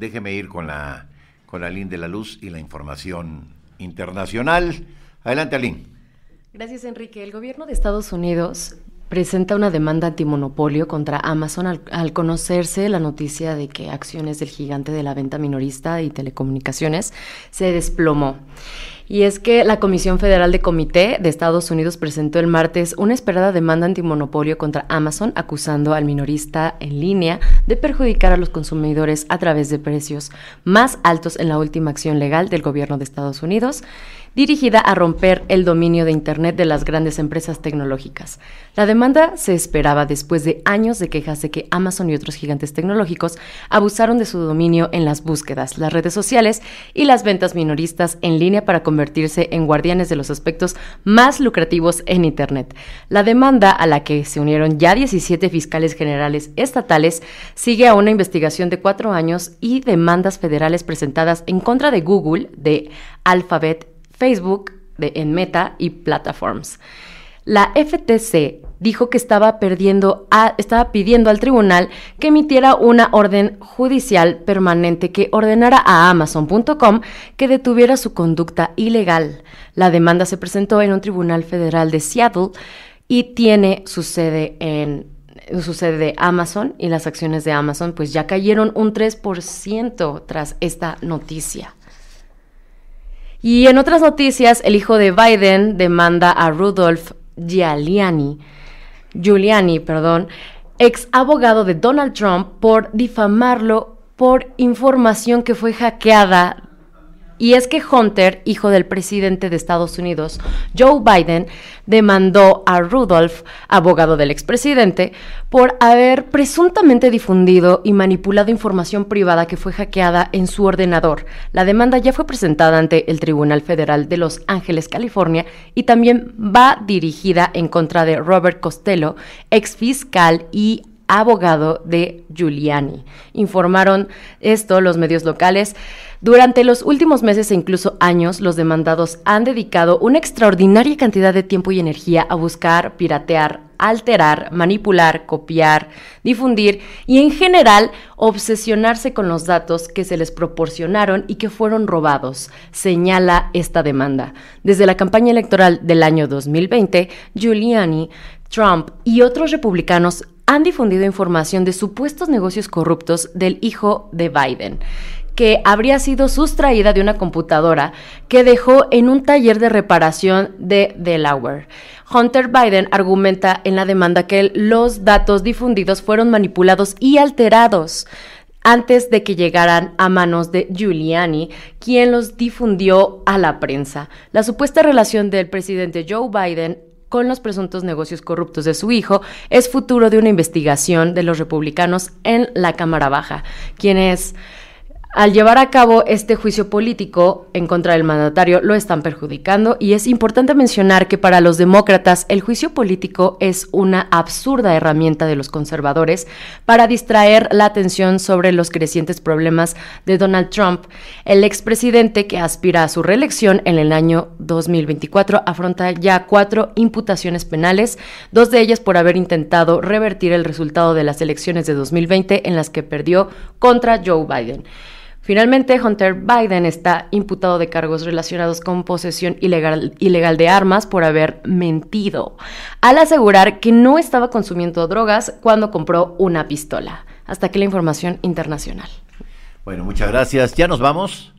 déjeme ir con la, con la de la Luz y la información internacional. Adelante, Aline. Gracias, Enrique. El gobierno de Estados Unidos presenta una demanda antimonopolio contra Amazon al, conocerse la noticia de que acciones del gigante de la venta minorista y telecomunicaciones se desplomó. Y es que la Comisión Federal de Comité de Estados Unidos presentó el martes una esperada demanda antimonopolio contra Amazon acusando al minorista en línea de perjudicar a los consumidores a través de precios más altos en la última acción legal del gobierno de Estados Unidos dirigida a romper el dominio de Internet de las grandes empresas tecnológicas. La demanda se esperaba después de años de quejas de que Amazon y otros gigantes tecnológicos abusaron de su dominio en las búsquedas, las redes sociales y las ventas minoristas en línea para convertirse en guardianes de los aspectos más lucrativos en Internet. La demanda a la que se unieron ya 17 fiscales generales estatales sigue a una investigación de cuatro años y demandas federales presentadas en contra de Google, de Alphabet Facebook, de, en Meta y Plataforms. La FTC dijo que estaba, perdiendo estaba pidiendo al tribunal que emitiera una orden judicial permanente que ordenara a Amazon.com que detuviera su conducta ilegal. La demanda se presentó en un tribunal federal de Seattle y tiene su sede en su sede de Amazon y las acciones de Amazon pues ya cayeron un 3% tras esta noticia. Y en otras noticias, el hijo de Biden demanda a Rudolph Giuliani, perdón, ex abogado de Donald Trump por difamarlo por información que fue hackeada y es que Hunter, hijo del presidente de Estados Unidos, Joe Biden, demandó a Rudolph, abogado del expresidente, por haber presuntamente difundido y manipulado información privada que fue hackeada en su ordenador. La demanda ya fue presentada ante el Tribunal Federal de Los Ángeles, California, y también va dirigida en contra de Robert Costello, ex fiscal y abogado de Giuliani. Informaron esto los medios locales. Durante los últimos meses e incluso años, los demandados han dedicado una extraordinaria cantidad de tiempo y energía a buscar, piratear, alterar, manipular, copiar, difundir y en general obsesionarse con los datos que se les proporcionaron y que fueron robados, señala esta demanda. Desde la campaña electoral del año 2020, Giuliani Trump y otros republicanos han difundido información de supuestos negocios corruptos del hijo de Biden que habría sido sustraída de una computadora que dejó en un taller de reparación de Delaware. Hunter Biden argumenta en la demanda que los datos difundidos fueron manipulados y alterados antes de que llegaran a manos de Giuliani, quien los difundió a la prensa. La supuesta relación del presidente Joe Biden con los presuntos negocios corruptos de su hijo es futuro de una investigación de los republicanos en la Cámara Baja, quienes al llevar a cabo este juicio político en contra del mandatario lo están perjudicando y es importante mencionar que para los demócratas el juicio político es una absurda herramienta de los conservadores para distraer la atención sobre los crecientes problemas de Donald Trump. El expresidente que aspira a su reelección en el año 2024 afronta ya cuatro imputaciones penales, dos de ellas por haber intentado revertir el resultado de las elecciones de 2020 en las que perdió contra Joe Biden. Finalmente, Hunter Biden está imputado de cargos relacionados con posesión ilegal, ilegal, de armas por haber mentido, al asegurar que no estaba consumiendo drogas cuando compró una pistola. Hasta aquí la información internacional. Bueno, muchas gracias. Ya nos vamos.